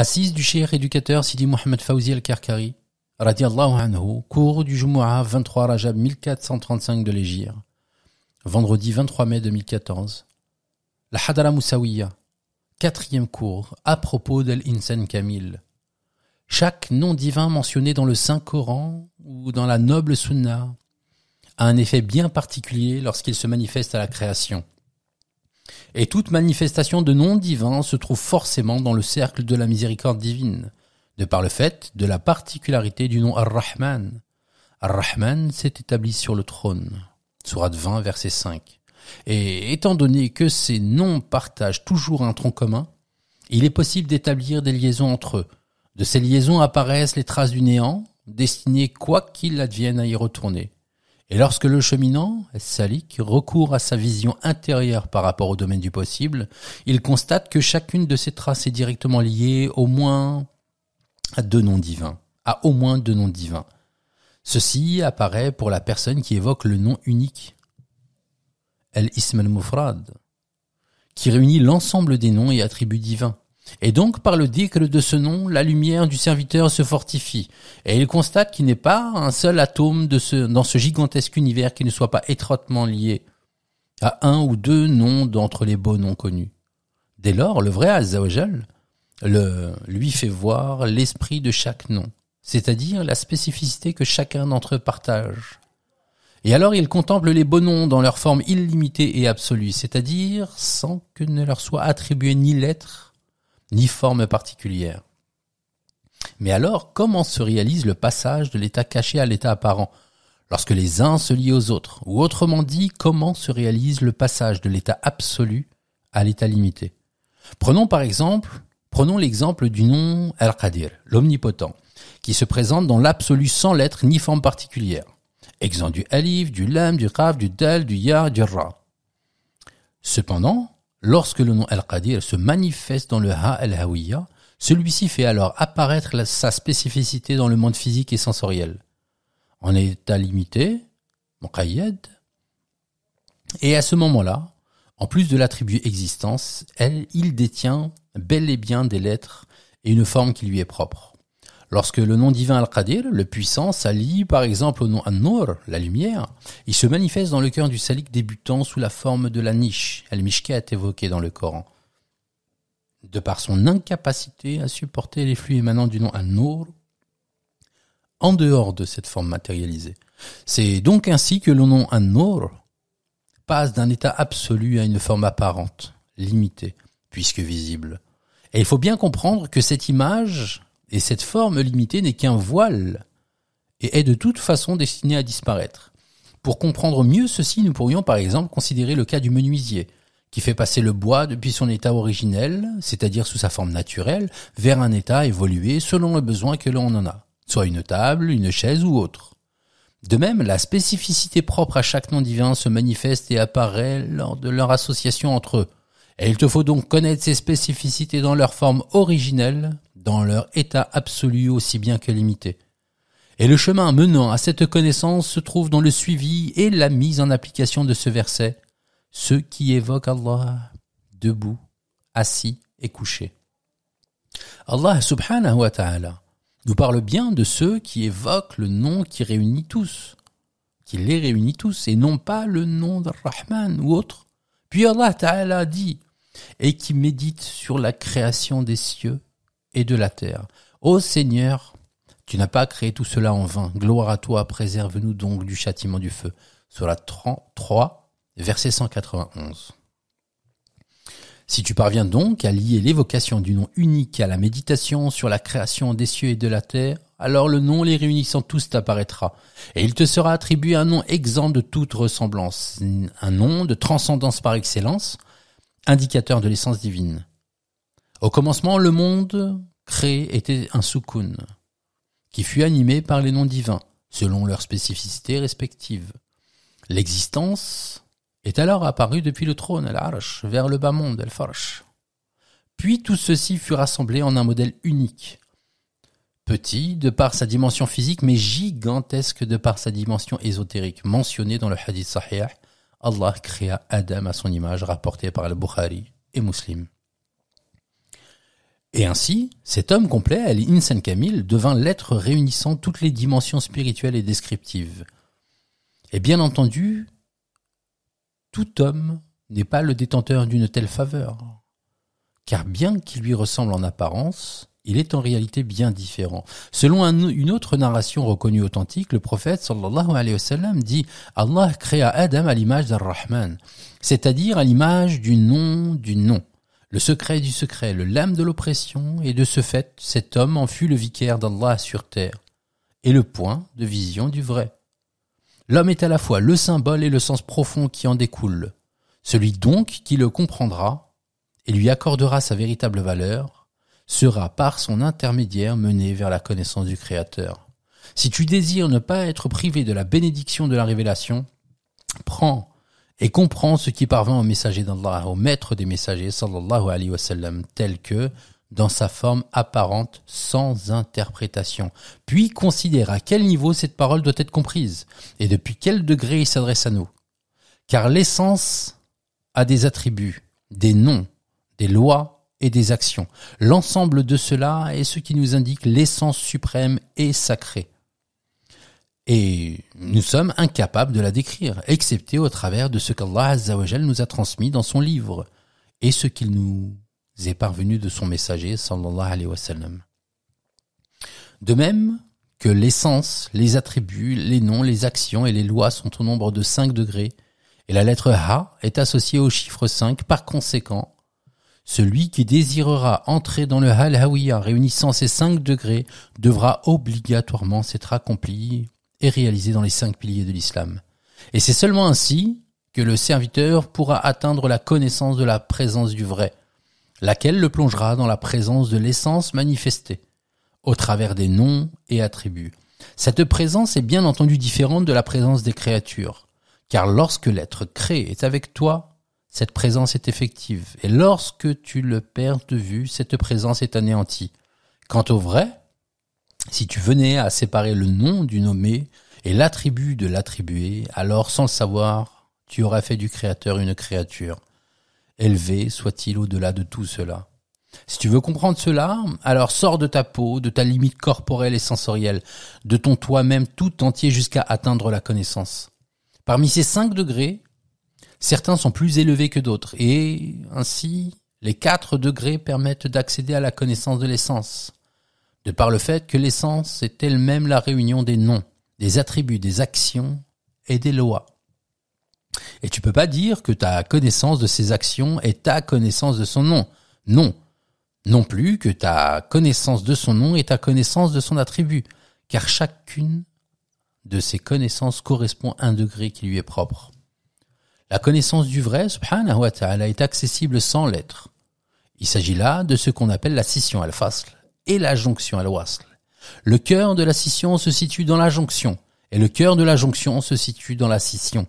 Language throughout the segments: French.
Assise du cher éducateur Sidi Mohamed Fawzi al-Karkari, radiallahu anhu, cours du Jumu'ah 23 Rajab 1435 de l'égir. vendredi 23 mai 2014. La Hadara Moussaouiya, quatrième cours, à propos de l'insan Kamil. Chaque nom divin mentionné dans le Saint-Coran ou dans la noble Sunna a un effet bien particulier lorsqu'il se manifeste à la création. Et toute manifestation de nom divin se trouve forcément dans le cercle de la miséricorde divine, de par le fait de la particularité du nom Ar-Rahman. Ar-Rahman s'est établi sur le trône. Sourate 20, verset 5. Et étant donné que ces noms partagent toujours un tronc commun, il est possible d'établir des liaisons entre eux. De ces liaisons apparaissent les traces du néant, destinées, quoi qu'il advienne, à y retourner. Et lorsque le cheminant, Salik, recourt à sa vision intérieure par rapport au domaine du possible, il constate que chacune de ces traces est directement liée au moins à deux noms divins, à au moins deux noms divins. Ceci apparaît pour la personne qui évoque le nom unique, El Ismail mufrad qui réunit l'ensemble des noms et attributs divins. Et donc, par le déclin de ce nom, la lumière du serviteur se fortifie. Et il constate qu'il n'est pas un seul atome de ce, dans ce gigantesque univers qui ne soit pas étroitement lié à un ou deux noms d'entre les beaux noms connus. Dès lors, le vrai Azzawajal le, lui fait voir l'esprit de chaque nom, c'est-à-dire la spécificité que chacun d'entre eux partage. Et alors il contemple les beaux noms dans leur forme illimitée et absolue, c'est-à-dire sans que ne leur soit attribué ni lettre, ni forme particulière. Mais alors, comment se réalise le passage de l'état caché à l'état apparent Lorsque les uns se lient aux autres, ou autrement dit, comment se réalise le passage de l'état absolu à l'état limité Prenons par exemple, prenons l'exemple du nom Al-Qadir, l'omnipotent, qui se présente dans l'absolu sans lettre ni forme particulière. Exempt du alif, du lam, du raf, du dal, du ya, du ra. Cependant, Lorsque le nom Al-Qadir se manifeste dans le Ha al-Hawiyya, celui-ci fait alors apparaître sa spécificité dans le monde physique et sensoriel. En état limité, Muqayyad, et à ce moment-là, en plus de l'attribuer existence, elle, il détient bel et bien des lettres et une forme qui lui est propre. Lorsque le nom divin Al-Qadir, le puissant, s'allie par exemple au nom An-Nur, la lumière, il se manifeste dans le cœur du salik débutant sous la forme de la niche, al mishkat évoquée dans le Coran. De par son incapacité à supporter les flux émanant du nom An-Nur, en dehors de cette forme matérialisée. C'est donc ainsi que le nom An-Nur passe d'un état absolu à une forme apparente, limitée, puisque visible. Et il faut bien comprendre que cette image et cette forme limitée n'est qu'un voile et est de toute façon destinée à disparaître. Pour comprendre mieux ceci, nous pourrions par exemple considérer le cas du menuisier, qui fait passer le bois depuis son état originel, c'est-à-dire sous sa forme naturelle, vers un état évolué selon le besoin que l'on en a, soit une table, une chaise ou autre. De même, la spécificité propre à chaque nom divin se manifeste et apparaît lors de leur association entre eux. Et il te faut donc connaître ces spécificités dans leur forme originelle dans leur état absolu aussi bien que limité. Et le chemin menant à cette connaissance se trouve dans le suivi et la mise en application de ce verset, ceux qui évoquent Allah debout, assis et couché. Allah subhanahu wa ta'ala nous parle bien de ceux qui évoquent le nom qui réunit tous, qui les réunit tous, et non pas le nom de Rahman ou autre. Puis Allah ta'ala dit, et qui médite sur la création des cieux et de la terre. Ô Seigneur, tu n'as pas créé tout cela en vain. Gloire à toi, préserve-nous donc du châtiment du feu. Sur la 3, verset 191. Si tu parviens donc à lier l'évocation du nom unique à la méditation sur la création des cieux et de la terre, alors le nom les réunissant tous t'apparaîtra, et il te sera attribué un nom exempt de toute ressemblance, un nom de transcendance par excellence, indicateur de l'essence divine. Au commencement, le monde créé était un soukoun, qui fut animé par les noms divins, selon leurs spécificités respectives. L'existence est alors apparue depuis le trône, al vers le bas-monde, al Puis tout ceci fut rassemblé en un modèle unique. Petit de par sa dimension physique, mais gigantesque de par sa dimension ésotérique, Mentionné dans le hadith sahih, Allah créa Adam à son image, rapporté par le bukhari et Muslim. Et ainsi, cet homme complet, ali insan Kamil, devint l'être réunissant toutes les dimensions spirituelles et descriptives. Et bien entendu, tout homme n'est pas le détenteur d'une telle faveur, car bien qu'il lui ressemble en apparence, il est en réalité bien différent. Selon une autre narration reconnue authentique, le prophète sallallahu alayhi wa sallam dit Allah créa Adam à l'image d'Ar-Rahman, c'est-à-dire à l'image du nom du nom le secret du secret, le lame de l'oppression, et de ce fait, cet homme en fut le vicaire d'Allah sur terre, et le point de vision du vrai. L'homme est à la fois le symbole et le sens profond qui en découle. Celui donc qui le comprendra, et lui accordera sa véritable valeur, sera par son intermédiaire mené vers la connaissance du Créateur. Si tu désires ne pas être privé de la bénédiction de la révélation, prends et comprend ce qui parvient au messager d'Allah, au maître des messagers, sallallahu alayhi wa sallam, tel que dans sa forme apparente sans interprétation, puis considère à quel niveau cette parole doit être comprise et depuis quel degré il s'adresse à nous. Car l'essence a des attributs, des noms, des lois et des actions. L'ensemble de cela est ce qui nous indique l'essence suprême et sacrée. Et nous sommes incapables de la décrire, excepté au travers de ce qu'Allah Azzawajal nous a transmis dans son livre et ce qu'il nous est parvenu de son messager sallallahu alayhi wa sallam. De même que l'essence, les attributs, les noms, les actions et les lois sont au nombre de 5 degrés, et la lettre Ha est associée au chiffre 5 par conséquent, celui qui désirera entrer dans le Hal Hawiya réunissant ces cinq degrés devra obligatoirement s'être accompli est réalisé dans les cinq piliers de l'islam. Et c'est seulement ainsi que le serviteur pourra atteindre la connaissance de la présence du vrai, laquelle le plongera dans la présence de l'essence manifestée, au travers des noms et attributs. Cette présence est bien entendu différente de la présence des créatures, car lorsque l'être créé est avec toi, cette présence est effective, et lorsque tu le perds de vue, cette présence est anéantie. Quant au vrai, si tu venais à séparer le nom du nommé et l'attribut de l'attribué, alors sans le savoir, tu auras fait du créateur une créature. Élevé soit-il au-delà de tout cela. Si tu veux comprendre cela, alors sors de ta peau, de ta limite corporelle et sensorielle, de ton toi-même tout entier jusqu'à atteindre la connaissance. Parmi ces cinq degrés, certains sont plus élevés que d'autres, et ainsi, les quatre degrés permettent d'accéder à la connaissance de l'essence par le fait que l'essence est elle-même la réunion des noms, des attributs, des actions et des lois. Et tu peux pas dire que ta connaissance de ses actions est ta connaissance de son nom. Non. Non plus que ta connaissance de son nom est ta connaissance de son attribut. Car chacune de ses connaissances correspond à un degré qui lui est propre. La connaissance du vrai, subhanahu wa ta'ala, est accessible sans l'être. Il s'agit là de ce qu'on appelle la scission al-fasl, et la jonction à wasl Le cœur de la scission se situe dans la jonction, et le cœur de la jonction se situe dans la scission.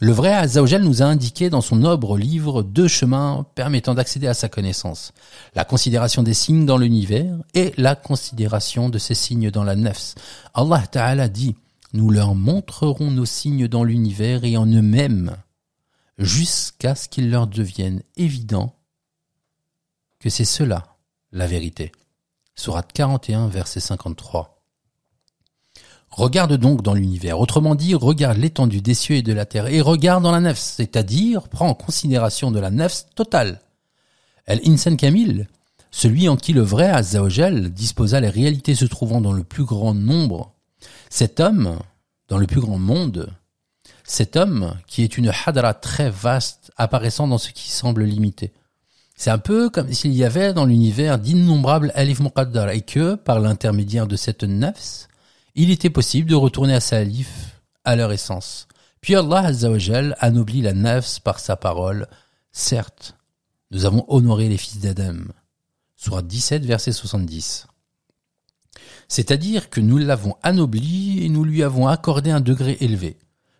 Le vrai Azaogel nous a indiqué dans son noble livre deux chemins permettant d'accéder à sa connaissance. La considération des signes dans l'univers et la considération de ces signes dans la nefs. Allah Ta'ala dit, nous leur montrerons nos signes dans l'univers et en eux-mêmes jusqu'à ce qu'ils leur deviennent évident que c'est cela la vérité. Surat 41, verset 53. Regarde donc dans l'univers, autrement dit, regarde l'étendue des cieux et de la terre, et regarde dans la nef, c'est-à-dire prends en considération de la nef totale. El Insen Kamil, celui en qui le vrai Azzaogel disposa les réalités se trouvant dans le plus grand nombre, cet homme, dans le plus grand monde, cet homme qui est une hadra très vaste apparaissant dans ce qui semble limité. C'est un peu comme s'il y avait dans l'univers d'innombrables Alif Muqaddar et que, par l'intermédiaire de cette nafs, il était possible de retourner à sa Alif, à leur essence. Puis Allah Azzawajal anoblit la nafs par sa parole. Certes, nous avons honoré les fils d'Adam. Soit 17, verset 70. C'est-à-dire que nous l'avons anobli et nous lui avons accordé un degré élevé.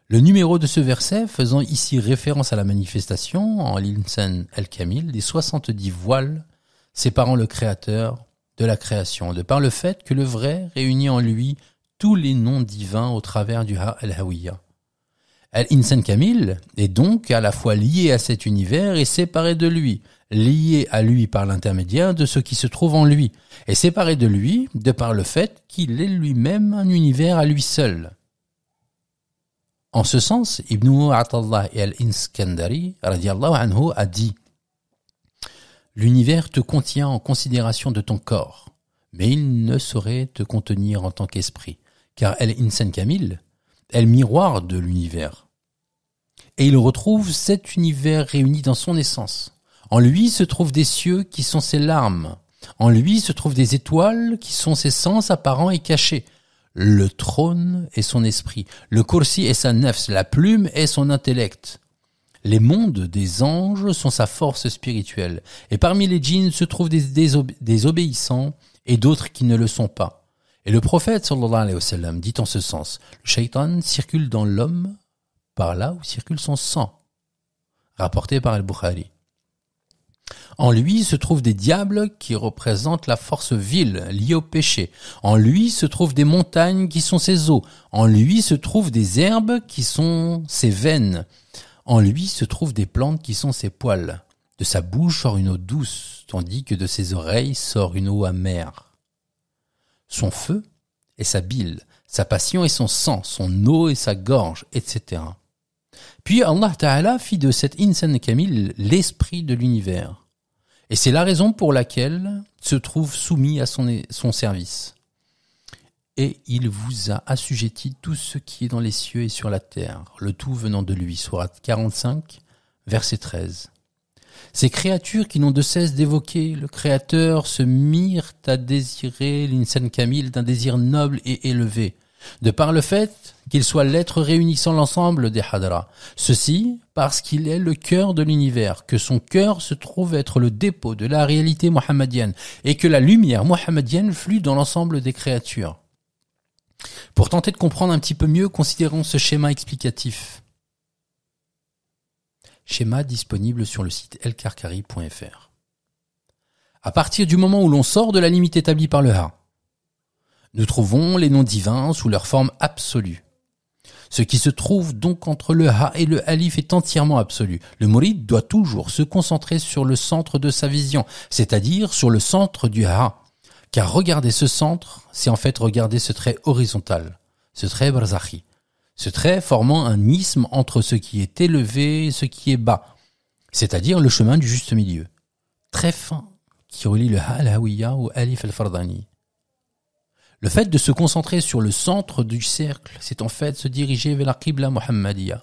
Le numéro de ce verset faisant ici référence à la manifestation en Linsen El Kamil des 70 voiles séparant le Créateur de la création, de par le fait que le vrai réunit en lui tous les noms divins au travers du Ha El Hawiya. El Insan Kamil est donc à la fois lié à cet univers et séparé de lui, lié à lui par l'intermédiaire de ce qui se trouve en lui, et séparé de lui de par le fait qu'il est lui-même un univers à lui seul. En ce sens, Ibn Atallah el inskandari a dit L'univers te contient en considération de ton corps, mais il ne saurait te contenir en tant qu'esprit, car el Insen Kamil est le miroir de l'univers. Et il retrouve cet univers réuni dans son essence. En lui se trouvent des cieux qui sont ses larmes. En lui se trouvent des étoiles qui sont ses sens apparents et cachés. Le trône est son esprit. Le coursi est sa nefs. La plume est son intellect. Les mondes des anges sont sa force spirituelle. Et parmi les djinns se trouvent des, obéissants et d'autres qui ne le sont pas. Et le prophète sallallahu alayhi wa sallam dit en ce sens, le shaitan circule dans l'homme par là où circule son sang, rapporté par Al-Bukhari. En lui se trouvent des diables qui représentent la force vile liée au péché. En lui se trouvent des montagnes qui sont ses eaux. En lui se trouvent des herbes qui sont ses veines. En lui se trouvent des plantes qui sont ses poils. De sa bouche sort une eau douce, tandis que de ses oreilles sort une eau amère. Son feu et sa bile, sa passion et son sang, son eau et sa gorge, etc. Puis Allah Ta'ala fit de cet Insan Kamil l'esprit de l'univers. Et c'est la raison pour laquelle se trouve soumis à son, service. Et il vous a assujetti tout ce qui est dans les cieux et sur la terre, le tout venant de lui. soit 45, verset 13. Ces créatures qui n'ont de cesse d'évoquer le Créateur se mirent à désirer l'insan Kamil d'un désir noble et élevé de par le fait qu'il soit l'être réunissant l'ensemble des hadras. Ceci parce qu'il est le cœur de l'univers, que son cœur se trouve être le dépôt de la réalité mohammadienne et que la lumière mohammadienne flue dans l'ensemble des créatures. Pour tenter de comprendre un petit peu mieux, considérons ce schéma explicatif. Schéma disponible sur le site elkarkari.fr. À partir du moment où l'on sort de la limite établie par le ha », nous trouvons les noms divins sous leur forme absolue. Ce qui se trouve donc entre le ha et le alif est entièrement absolu. Le mouride doit toujours se concentrer sur le centre de sa vision, c'est-à-dire sur le centre du ha. Car regarder ce centre, c'est en fait regarder ce trait horizontal, ce trait barzahi », Ce trait formant un isthme entre ce qui est élevé et ce qui est bas, c'est-à-dire le chemin du juste milieu. Très fin, qui relie le ha à « laouïa » ou « alif al-fardani. Le fait de se concentrer sur le centre du cercle, c'est en fait se diriger vers la Qibla Muhammadiyya,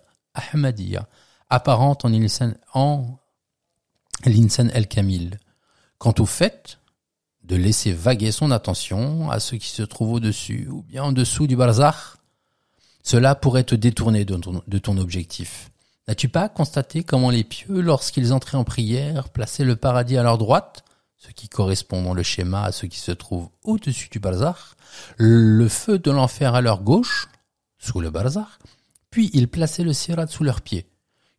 apparente en l'insan el-Kamil. Quant au fait de laisser vaguer son attention à ce qui se trouve au-dessus ou bien en dessous du barzakh, cela pourrait te détourner de ton objectif. N'as-tu pas constaté comment les pieux, lorsqu'ils entraient en prière, plaçaient le paradis à leur droite ce qui correspond dans le schéma à ce qui se trouve au-dessus du bazar, le feu de l'enfer à leur gauche, sous le bazar, puis ils plaçaient le sirat sous leurs pieds,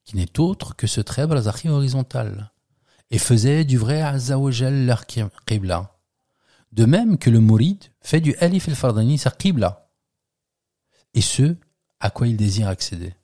qui n'est autre que ce trait bazari horizontal, et faisaient du vrai azawajel leur qibla. De même que le mourid fait du alif el-fardani sa qibla, et ce à quoi il désire accéder.